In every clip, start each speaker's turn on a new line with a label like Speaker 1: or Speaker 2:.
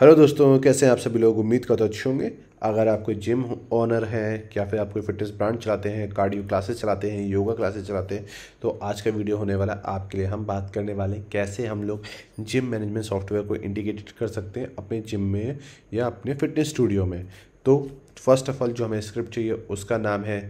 Speaker 1: hello दोस्तों कैसे हैं आप सभी लोग उम्मीद करते अच्छे होंगे अगर आप कोई जिम ओनर है या फिर आप कोई फिटनेस ब्रांड चलाते हैं कार्डियो क्लासेस चलाते हैं योगा क्लासेस चलाते हैं तो आज का वीडियो होने वाला आपके लिए हम बात करने वाले हैं कैसे हम लोग जिम मैनेजमेंट सॉफ्टवेयर को इंडिकेटेड कर सकते हैं अपने जिम में या अपने फिटनेस स्टूडियो में तो फर्स्ट ऑफ ऑल जो हमें स्क्रिप्ट चाहिए उसका नाम है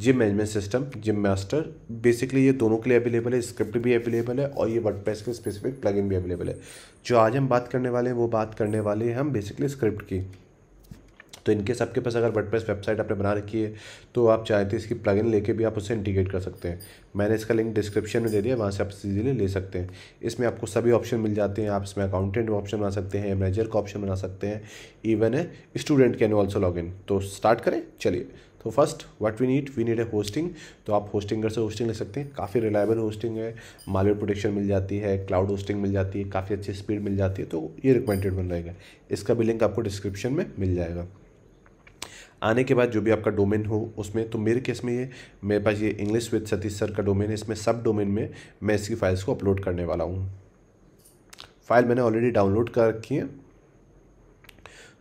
Speaker 1: gym management system gym master basically ये दोनों के लिए अवेलेबल है स्क्रिप्ट भी अवेलेबल है और ये वर्ड के स्पेसिफिक प्लगइन भी अवेलेबल है जो आज हम बात करने वाले हैं वो बात करने वाले हैं हम बेसिकली स्क्रिप्ट की तो इनके सबके पास अगर वर्डप्रेस वेबसाइट आपने बना रखी है तो आप चाहे तो इसकी प्लगइन लेके भी आप उसे इंटीग्रेट कर सकते हैं मैंने इसका लिंक डिस्क्रिप्शन में दे दिया वहाँ से आप इजीली ले सकते हैं इसमें आपको सभी ऑप्शन मिल जाते हैं आप इसमें अकाउंटेंट ऑप्शन बना सकते हैं मैनेजर का ऑप्शन बना सकते हैं इवन है student can also log in तो स्टार्ट करें चलिए तो first what we need we need a hosting तो आप होस्टिंगर से होस्टिंग ले सकते हैं काफ़ी रिलायबल होस्टिंग है मालवेयर प्रोटेक्शन मिल जाती है क्लाउड होस्टिंग मिल जाती है काफ़ी अच्छी स्पीड मिल जाती है तो ये रिकमेंडेड बन रहेगा इसका भी लिंक आपको डिस्क्रिप्शन में मिल जाएगा आने के बाद जो भी आपका डोमेन हो उसमें तो मेरे केस में ये मेरे पास ये इंग्लिश विद सतीश सर का डोमेन है इसमें सब डोमेन में मैं इसकी फाइल्स को अपलोड करने वाला हूँ फाइल मैंने ऑलरेडी डाउनलोड कर रखी है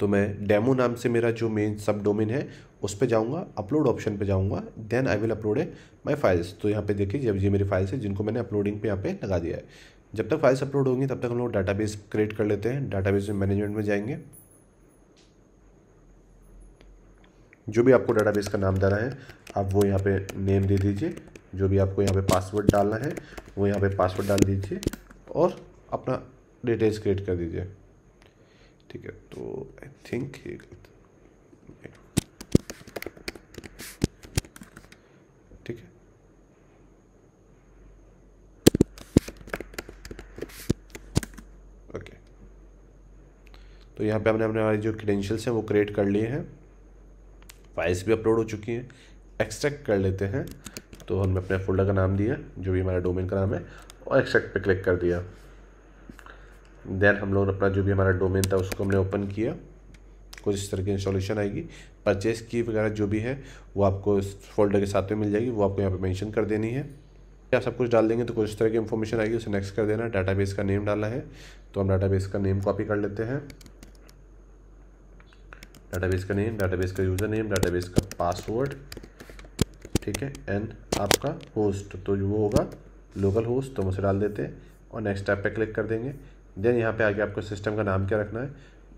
Speaker 1: तो मैं डेमो नाम से मेरा जो मेन सब डोमेन है उस पर जाऊँगा अपलोड ऑप्शन पे जाऊँगा then I will upload a my files तो यहाँ पे देखिए जब ये मेरी फाइल्स है जिनको मैंने अपलोडिंग पे यहाँ पे लगा दिया है जब तक फाइल्स अपलोड होंगी तब तक हम लोग बेस क्रिएट कर लेते हैं बेस में मैनेजमेंट में जाएंगे जो भी आपको डाटाबेस का नाम डाला है आप वो यहाँ पे नेम दे दीजिए जो भी आपको यहाँ पे पासवर्ड डालना है वो यहाँ पे पासवर्ड डाल दीजिए और अपना डिटेल्स क्रिएट कर दीजिए ठीक है तो आई थिंक तो यहाँ पे हमने अपने हमारी जो क्रेडेंशियल्स हैं वो क्रिएट कर लिए हैं फाइल्स भी अपलोड हो चुकी हैं एक्सट्रैक्ट कर लेते हैं तो हमने अपने फोल्डर का नाम दिया जो भी हमारा डोमेन का नाम है और एक्सट्रैक्ट पे क्लिक कर दिया देन हम लोग अपना जो भी हमारा डोमेन था उसको हमने ओपन किया कुछ इस तरह की इंस्टॉलेशन आएगी परचेज की वगैरह जो भी है वो आपको इस फोल्डर के साथ में मिल जाएगी वो आपको यहाँ पे मेंशन कर देनी है या सब कुछ डाल देंगे तो कुछ इस तरह की इन्फॉर्मेशन आएगी उसे नेक्स्ट कर देना डाटाबेस का नेम डालना है तो हम डाटाबेस का नेम कॉपी कर लेते हैं डाटाबेस का नेम डाटाबेस का यूज़र नेम डाटाबेस का पासवर्ड ठीक है एंड आपका होस्ट तो वो होगा लोकल होस्ट तो हम उसे डाल देते हैं और नेक्स्ट टैप पे क्लिक कर देंगे देन यहाँ पे आगे आपको सिस्टम का नाम क्या रखना है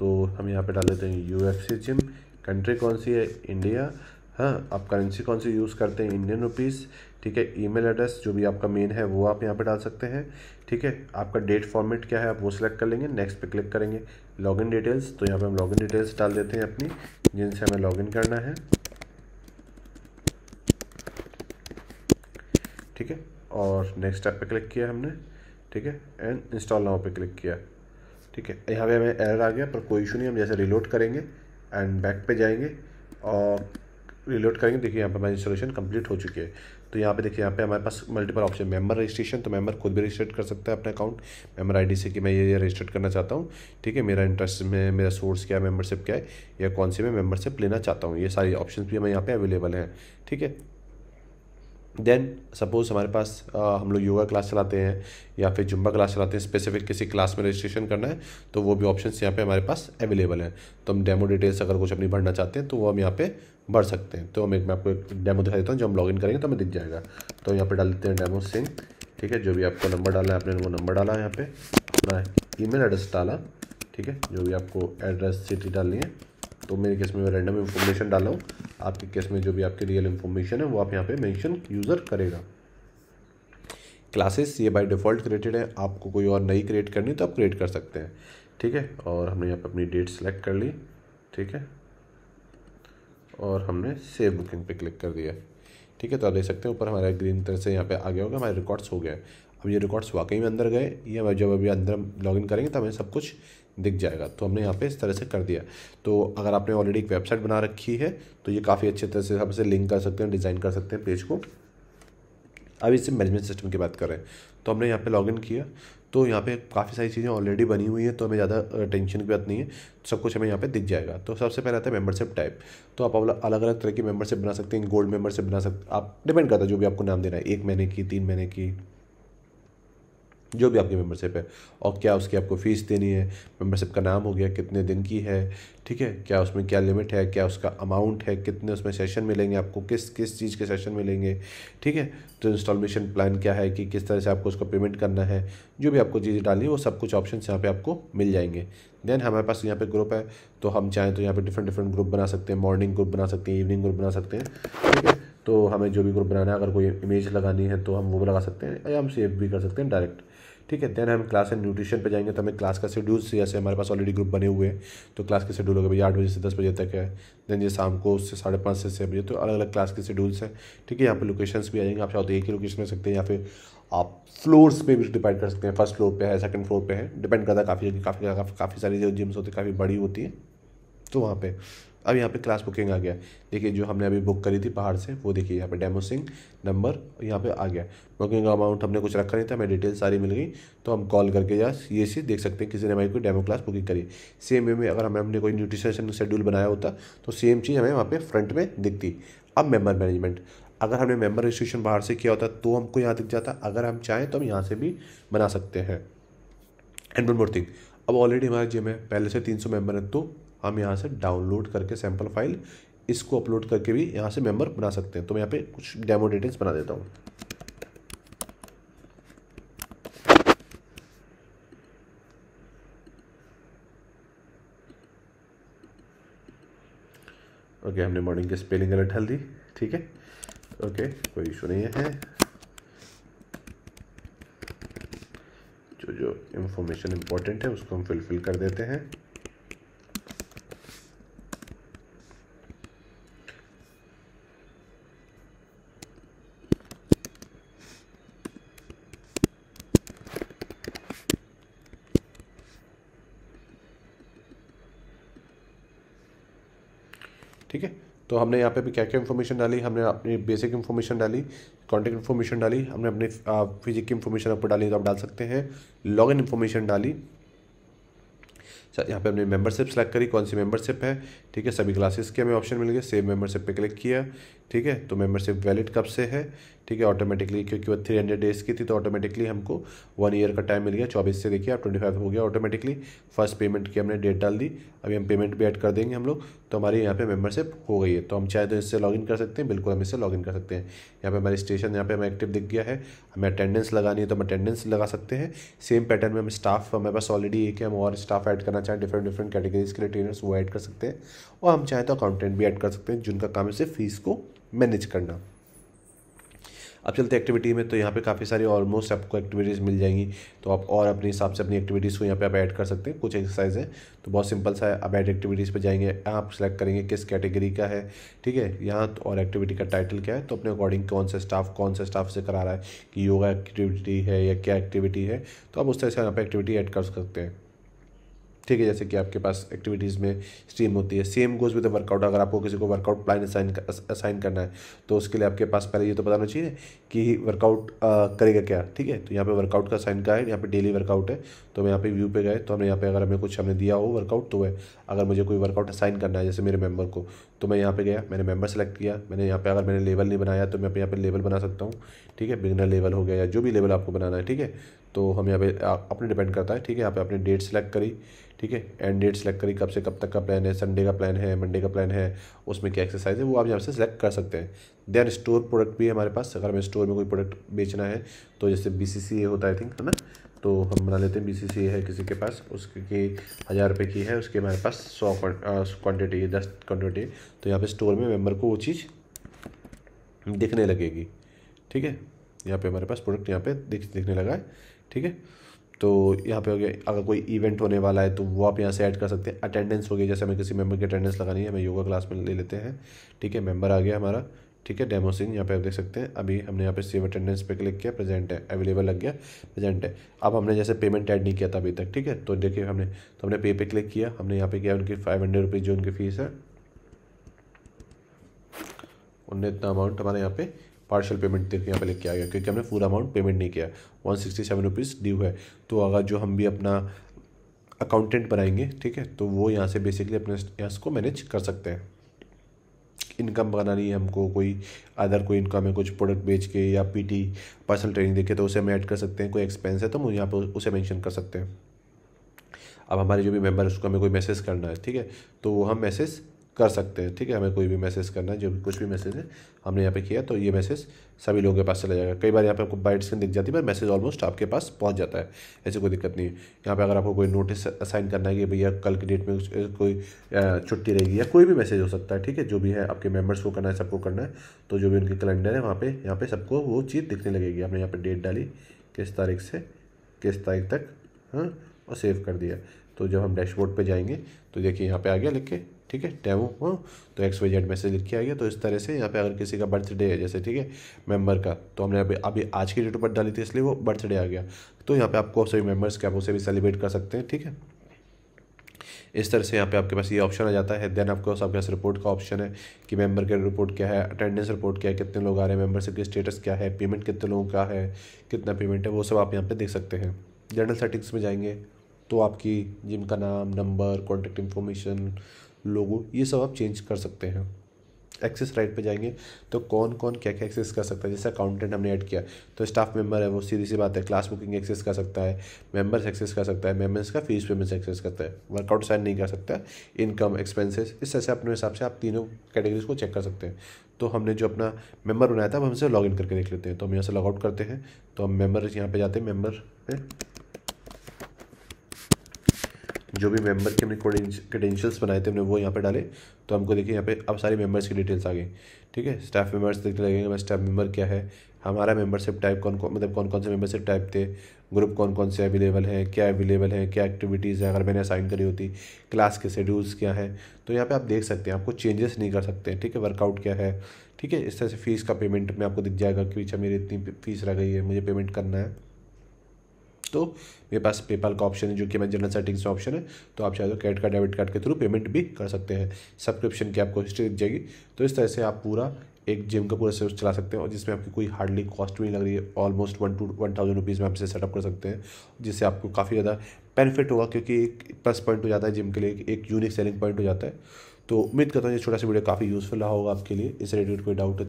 Speaker 1: तो हम यहाँ पे डाल देते हैं U F C gym country कौन सी है इंडिया हाँ आप करेंसी कौन सी यूज़ करते हैं इंडियन रुपीज़ ठीक है ईमेल एड्रेस जो भी आपका मेन है वो आप यहाँ पे डाल सकते हैं ठीक है आपका डेट फॉर्मेट क्या है आप वो सिलेक्ट कर लेंगे नेक्स्ट पे क्लिक करेंगे लॉगिन डिटेल्स तो यहाँ पे हम लॉगिन डिटेल्स डाल देते हैं अपनी जिनसे हमें लॉगिन करना है ठीक है और नेक्स्ट स्टेप पे क्लिक किया हमने ठीक है एंड इंस्टॉल नाउ पे क्लिक किया ठीक है यहाँ पर हमें एयर आ गया पर कोई इशू नहीं हम जैसे रिलोड करेंगे एंड बैक पर जाएंगे और रिलोड करेंगे देखिए यहाँ पर हमारी इंस्टॉलेशन कंप्लीट हो चुकी है तो यहाँ पे देखिए यहाँ पे हमारे पास मल्टीपल ऑप्शन मेंबर रजिस्ट्रेशन तो मेंबर खुद भी रजिस्टर कर सकता है अपने अकाउंट मेंबर आईडी से कि मैं ये ये रजिस्टर करना चाहता हूँ ठीक है मेरा इंटरेस्ट में मेरा सोर्स क्या है मेंबरशिप क्या है या कौन सी मैं मेंबरशिप लेना चाहता हूँ ये सारी ऑप्शन भी हमें यहाँ पर अवेलेबल हैं ठीक है देन सपोज़ हमारे पास आ, हम लोग योगा क्लास चलाते हैं या फिर जुम्बा क्लास चलाते हैं स्पेसिफिक किसी क्लास में रजिस्ट्रेशन करना है तो वो भी ऑप्शंस यहाँ पे हमारे पास अवेलेबल हैं तो हम डेमो डिटेल्स अगर कुछ अपनी भरना चाहते हैं तो वो हम यहाँ पे भर सकते हैं तो हम एक मैं आपको एक डेमो दिखा देता हूँ जब हम लॉगिन करेंगे तो हमें दिख जाएगा तो यहाँ पे डाल देते हैं डेमो सिंह ठीक है जो भी आपको नंबर डाला है आपने वो नंबर डाला है यहाँ पे अपना ईमेल एड्रेस डाला ठीक है जो भी आपको एड्रेस सिटी डालनी है तो मेरे केस में मैं रैंडम इन्फॉर्मेशन डाला हूँ आपके केस में जो भी आपकी रियल इन्फॉर्मेशन है वो आप यहाँ पे मेंशन यूज़र करेगा क्लासेस ये बाय डिफ़ॉल्ट क्रिएटेड है आपको कोई और नई क्रिएट करनी तो आप क्रिएट कर सकते हैं ठीक है और हमने यहाँ पे अपनी डेट सेलेक्ट कर ली ठीक है और हमने सेव बुकिंग पे क्लिक कर दिया ठीक है तो आप देख सकते हैं ऊपर हमारा ग्रीन तरह से यहाँ पे आ गया होगा हमारे रिकॉर्ड्स हो गए अब ये रिकॉर्ड्स वाकई में अंदर गए या जब अभी अंदर लॉगिन करेंगे तो हमें सब कुछ दिख जाएगा तो हमने यहाँ पे इस तरह से कर दिया तो अगर आपने ऑलरेडी एक वेबसाइट बना रखी है तो ये काफ़ी अच्छे तरह से आपसे लिंक कर सकते हैं डिज़ाइन कर सकते हैं पेज को अब इससे मैनेजमेंट सिस्टम की बात करें तो हमने यहाँ पे लॉगिन किया तो यहाँ पे काफ़ी सारी चीज़ें ऑलरेडी बनी हुई हैं तो हमें ज़्यादा टेंशन की बात नहीं है सब कुछ हमें यहाँ पे दिख जाएगा तो सबसे पहले आता है मेंबरशिप टाइप तो आप अलग अलग तरह की मेंबरशिप बना सकते हैं गोल्ड मेंबरशिप बना सकते आप डिपेंड करता है जो भी आपको नाम देना है एक महीने की तीन महीने की जो भी आपकी मेंबरशिप है और क्या उसकी आपको फ़ीस देनी है मेंबरशिप का नाम हो गया कितने दिन की है ठीक है क्या उसमें क्या लिमिट है क्या उसका अमाउंट है कितने उसमें सेशन मिलेंगे आपको किस किस चीज़ के सेशन मिलेंगे ठीक है तो इंस्टॉलमेशन प्लान क्या है कि किस तरह से आपको उसका पेमेंट करना है जो भी आपको चीज़ें डालनी है वो सब कुछ ऑप्शन यहाँ पर आपको मिल जाएंगे देन हमारे पास यहाँ पर ग्रुप है तो हम चाहें तो यहाँ पर डिफरेंट डिफरेंट ग्रुप बना सकते हैं मॉर्निंग ग्रुप बना सकते हैं इवनिंग ग्रुप बना सकते हैं ठीक है तो हमें जो भी ग्रुप बनाना है अगर कोई इमेज लगानी है तो हम वो लगा सकते हैं या हम सेव भी कर सकते हैं डायरेक्ट ठीक है देन हम क्लास एंड न्यूट्रिशन पे जाएंगे तो हमें क्लास का शेड्यूल जैसे हमारे पास ऑलरेडी ग्रुप बने हुए हैं तो क्लास के शेड्यूल हो भैया आठ बजे से दस बजे तक है देन ये शाम को उससे साढ़े पाँच से छः बजे तो अलग अलग क्लास के शेड्यूल्स हैं ठीक है यहाँ पर लोकेशन भी आ जाएंगे आप चाहो तो एक ही लोकेशन में सकते हैं या फिर आप फ्लोर्स पे भी डिपेंड कर सकते हैं फर्स्ट फ्लोर पे है सेकंड फ्लोर पे है डिपेंड करता है काफ़ी काफ़ी काफ़ी सारी जो जिम्स होती है काफ़ी बड़ी होती है तो वहाँ पे अब यहाँ पे क्लास बुकिंग आ गया देखिए जो हमने अभी बुक करी थी पहाड़ से वो देखिए यहाँ पे डेमो सिंह नंबर यहाँ पे आ गया बुकिंग अमाउंट हमने कुछ रखा नहीं था हमें डिटेल सारी मिल गई तो हम कॉल करके या ये चीज़ देख सकते हैं किसी ने हमारी कोई डेमो क्लास बुकिंग करी सेम वे में अगर हमें हमने कोई न्यूट्रिशन शेड्यूल बनाया होता तो सेम चीज़ हमें वहाँ पर फ्रंट में दिखती अब मेम्बर मैनेजमेंट अगर हमने मेम्बर रजिस्ट्रेशन बाहर से किया होता तो हमको यहाँ दिख जाता अगर हम चाहें तो हम यहाँ से भी बना सकते हैं एंड वन मोर थिंग अब ऑलरेडी हमारे जिम है पहले से 300 मेंबर हैं तो हम यहाँ से डाउनलोड करके सैम्पल फाइल इसको अपलोड करके भी यहाँ से मेंबर बना सकते हैं तो मैं यहाँ पे कुछ डेमो डिटेल्स बना देता हूँ ओके okay, हमने मॉर्निंग की स्पेलिंग अलर्ट दी ठीक है ओके okay, कोई इशू नहीं है जो जो इंफॉर्मेशन इम्पोर्टेंट है उसको हम फिलफिल कर देते हैं ठीक है तो हमने यहाँ पे भी क्या क्या इन्फॉर्मेशन डाली हमने अपनी बेसिक इन्फॉर्मेशन डाली कॉन्टैक्ट इन्फॉर्मेशन डाली हमने अपने फिजिक की इन्फॉर्मेशन आपको डाली तो आप डाल सकते हैं लॉगिन इन्फॉर्मेशन डाली यहाँ पे हमने मेंबरशिप सेलेक्ट करी कौन सी मेंबरशिप है ठीक है सभी क्लासेस के हमें ऑप्शन मिल गए सेव मेंबरशिप पे क्लिक किया ठीक है तो मेंबरशिप वैलिड कब से है ठीक है ऑटोमेटिकली क्योंकि वो थ्री हंड्रेड डेज़ की थी तो ऑटोमेटिकली हमको वन ईयर का टाइम मिल गया चौबीस से देखिए आप ट्वेंटी फाइव हो गया ऑटोमेटिकली फर्स्ट पेमेंट की हमने डेट डाल दी अभी हम पेमेंट भी ऐड कर देंगे हम लोग तो हमारी यहाँ पे मेंबरशिप हो गई है तो हम चाहे तो इससे लॉगिन कर सकते हैं बिल्कुल हम इससे लॉगिन कर सकते हैं यहाँ पे हमारी स्टेशन यहाँ पे हमें एक्टिव दिख गया है हमें अटेंडेंस लगानी है तो हम अटेंडेंस लगा सकते हैं सेम पैटर्न में हम स्टाफ हमारे पास ऑलरेडी एक है हम और स्टाफ ऐड करना चाहें डिफरेंट डिफरेंट कैटेगरीज के लिए ट्रेनर्स वो ऐड कर सकते हैं और हम चाहें तो अकाउंटेंट भी ऐड कर सकते हैं जिनका काम है सिर्फ फीस को मैनेज करना अब चलते एक्टिविटी में तो यहाँ पे काफ़ी सारी ऑलमोस्ट आपको एक्टिविटीज़ मिल जाएंगी तो आप और अपने हिसाब से अपनी एक्टिविटीज़ को यहाँ पे आप ऐड कर सकते हैं कुछ एक्सरसाइज है तो बहुत सिंपल सा है आप ऐड एक्टिविटीज़ पे जाएंगे आप सेलेक्ट करेंगे किस कैटेगरी का है ठीक है यहाँ तो और एक्टिविटी का टाइटल क्या है तो अपने अकॉर्डिंग कौन सा स्टाफ कौन सा स्टाफ से करा रहा है कि योगा एक्टिविटी है या क्या एक्टिविटी है तो आप उस तरह से यहाँ पर एक्टिविटी ऐड कर सकते हैं ठीक है जैसे कि आपके पास एक्टिविटीज़ में स्ट्रीम होती है सेम गोज़ विद वर्कआउट अगर आपको किसी को वर्कआउट प्लान असाइन असाइन करना है तो उसके लिए आपके पास पहले ये तो बताना चाहिए कि वर्कआउट करेगा क्या ठीक है तो यहाँ पे वर्कआउट का साइन का है यहाँ पे डेली वर्कआउट है तो हम यहाँ पे व्यू पे गए तो हमें यहाँ पे अगर हमें कुछ हमने दिया हो वर्कआउट तो है अगर मुझे कोई वर्कआउट असाइन करना है जैसे मेरे मेम्बर को तो मैं यहाँ पर गया मैंने मेम्बर सेलेक्ट किया मैंने यहाँ पर अगर मैंने लेवल नहीं बनाया तो मैं यहाँ पर लेवल बना सकता हूँ ठीक है बिगनर लेवल हो गया या जो भी लेवल आपको बनाना है ठीक है तो हम यहाँ पे अपने डिपेंड करता है ठीक है यहाँ पे आपने डेट सेलेक्ट करी ठीक है एंड डेट सेलेक्ट करी कब से कब तक का प्लान है संडे का प्लान है मंडे का प्लान है उसमें क्या एक्सरसाइज है वो आप यहाँ से सेलेक्ट कर सकते हैं देन स्टोर प्रोडक्ट भी हमारे पास अगर हमें स्टोर में कोई प्रोडक्ट बेचना है तो जैसे बी होता है आई थिंक है ना तो हम बना लेते हैं बी है किसी के पास उसके हज़ार रुपये की है उसके हमारे पास सौ क्वान्टिटी है दस क्वान्टिटी तो यहाँ पर स्टोर में मेम्बर को वो चीज़ दिखने लगेगी ठीक है यहाँ पे हमारे पास प्रोडक्ट यहाँ पे दिख दिखने लगा है ठीक है तो यहाँ पे हो गया अगर कोई इवेंट होने वाला है तो वो आप यहाँ से ऐड कर सकते हैं अटेंडेंस हो गई जैसे हमें किसी मेंबर की अटेंडेंस लगानी है हमें योगा क्लास में ले लेते हैं ठीक है मेंबर आ गया हमारा ठीक है डेमो सीन यहाँ पे आप देख सकते हैं अभी हमने यहाँ पे सेव अटेंडेंस पे क्लिक किया प्रेजेंट है अवेलेबल लग गया प्रेजेंट है अब हमने जैसे पेमेंट ऐड नहीं किया था अभी तक ठीक है तो देखिए हमने तो हमने पे पे क्लिक किया हमने यहाँ पे किया उनकी फाइव हंड्रेड रुपीज़ जो उनकी फ़ीस है उनने इतना अमाउंट हमारे यहाँ पे पार्शल पेमेंट देखिए यहाँ पे लिख के आ गया क्योंकि हमने पूरा अमाउंट पेमेंट नहीं किया one sixty seven rupees due है तो अगर जो हम भी अपना अकाउंटेंट बनाएंगे ठीक है तो वो यहाँ से बेसिकली अपने इसको मैनेज कर सकते हैं इनकम बनानी है हमको कोई अदर कोई इनकम है कुछ प्रोडक्ट बेच के या पीटी पर्सनल ट्रेनिंग देखे तो उसे हम ऐड कर सकते हैं कोई एक्सपेंस है तो हम यहाँ पर उसे मेंशन कर सकते हैं अब हमारे जो भी मेंबर है उसको हमें कोई मैसेज करना है ठीक है तो वो हम मैसेज कर सकते हैं ठीक है हमें कोई भी मैसेज करना है जो भी कुछ भी मैसेज है हमने यहाँ पे किया तो ये मैसेज सभी लोगों के पास चला जाएगा कई बार यहाँ पे आपको बाइट स्क्रीन दिख जाती है पर मैसेज ऑलमोस्ट आपके पास पहुँच जाता है ऐसी कोई दिक्कत नहीं है यहाँ पे अगर आपको कोई नोटिस असाइन करना है कि भैया कल की डेट में कोई छुट्टी रहेगी या कोई भी मैसेज हो सकता है ठीक है जो भी है आपके मेम्बर्स को करना है सबको करना है तो जो भी उनके कैलेंडर है वहाँ पर यहाँ पर सबको वो चीज़ दिखने लगेगी आपने यहाँ पर डेट डाली किस तारीख से किस तारीख तक हाँ और सेव कर दिया तो जब हम डैशबोर्ड पर जाएंगे तो देखिए यहाँ पर आ गया लिख के ठीक है टैबू हाँ तो एक्स वाई जेड मैसेज लिख के आ गया तो इस तरह से यहाँ पे अगर किसी का बर्थडे है जैसे ठीक है मेंबर का तो हमने अभी अभी आज की डेट पर डाली थी इसलिए वो बर्थडे आ गया तो यहाँ पे आपको सभी मेंबर्स के आप उसे भी सेलिब्रेट कर सकते हैं ठीक है इस तरह से यहाँ पे आपके पास ये ऑप्शन आ जाता है देन आपके पास आपके पास रिपोर्ट का ऑप्शन है कि मेंबर का रिपोर्ट क्या है अटेंडेंस रिपोर्ट क्या है कितने लोग आ रहे हैं मेंबरशिप की स्टेटस क्या है पेमेंट कितने लोगों का है कितना पेमेंट है वो सब आप यहाँ पे देख सकते हैं जनरल सेटिंग्स में जाएंगे तो आपकी जिम का नाम नंबर कॉन्टैक्ट इन्फॉर्मेशन लोगो ये सब आप चेंज कर सकते हैं एक्सेस राइट पे जाएंगे तो कौन कौन क्या क्या एक्सेस कर सकता है जैसे अकाउंटेंट हमने ऐड किया तो स्टाफ मेंबर है वो सीधी सी बात है क्लास बुकिंग एक्सेस कर सकता है मेंबर्स एक्सेस कर सकता है मेंबर्स का फीस पेमेंट्स एक्सेस करता है वर्कआउट साइन नहीं कर सकता इनकम एक्सपेंसेस इस तरह से अपने हिसाब से आप तीनों कैटेगरीज को चेक कर सकते हैं तो हमने जो अपना मेंबर बनाया था हम हमसे लॉग इन करके देख लेते हैं तो हम यहाँ से लॉगआउट करते हैं तो हम मेंबर यहाँ पर जाते हैं मेंबर में जो भी मेंबर के हमने क्रेडेंशियल्स बनाए थे हमने वो यहाँ पे डाले तो हमको देखिए यहाँ पे अब सारी मेंबर्स की डिटेल्स आ गई ठीक है स्टाफ मेंबर्स देखने लगेंगे मैं स्टाफ मेंबर क्या है हमारा मेंबरशिप टाइप कौन कौन मतलब कौन कौन से मेंबरशिप टाइप थे ग्रुप कौन कौन से अवेलेबल हैं क्या अवेलेबल हैं क्या एक्टिविटीज़ हैं अगर मैंने असाइन करी होती क्लास के शेड्यूल्स क्या हैं तो यहाँ पे आप देख सकते हैं आपको चेंजेस नहीं कर सकते ठीक है वर्कआउट क्या है ठीक है इस तरह से फ़ीस का पेमेंट में आपको दिख जाएगा कि अच्छा मेरी इतनी फ़ीस रह गई है मुझे पेमेंट करना है तो मेरे पास पेपाल का ऑप्शन है जो कि मैं जनरल सेटिंग्स में ऑप्शन है तो आप चाहे तो क्रेडिट कार्ड डेबिट कार्ड के थ्रू पेमेंट भी कर सकते हैं सब्सक्रिप्शन की आपको हिस्ट्री दिख जाएगी तो इस तरह से आप पूरा एक जिम का पूरा सर्विस चला सकते हैं और जिसमें आपकी कोई हार्डली कॉस्ट भी नहीं लग रही है almost one two one thousand rupees में आप इसे सेटअप कर सकते हैं जिससे आपको काफ़ी ज़्यादा बेनिफिट होगा क्योंकि एक प्लस पॉइंट हो जाता है जिम के लिए एक यूनिक सेलिंग पॉइंट हो जाता है तो उम्मीद करता हूँ ये छोटा सा वीडियो काफ़ी यूज़फुल रहा होगा आपके लिए इस रिलेटेड कोई डाउट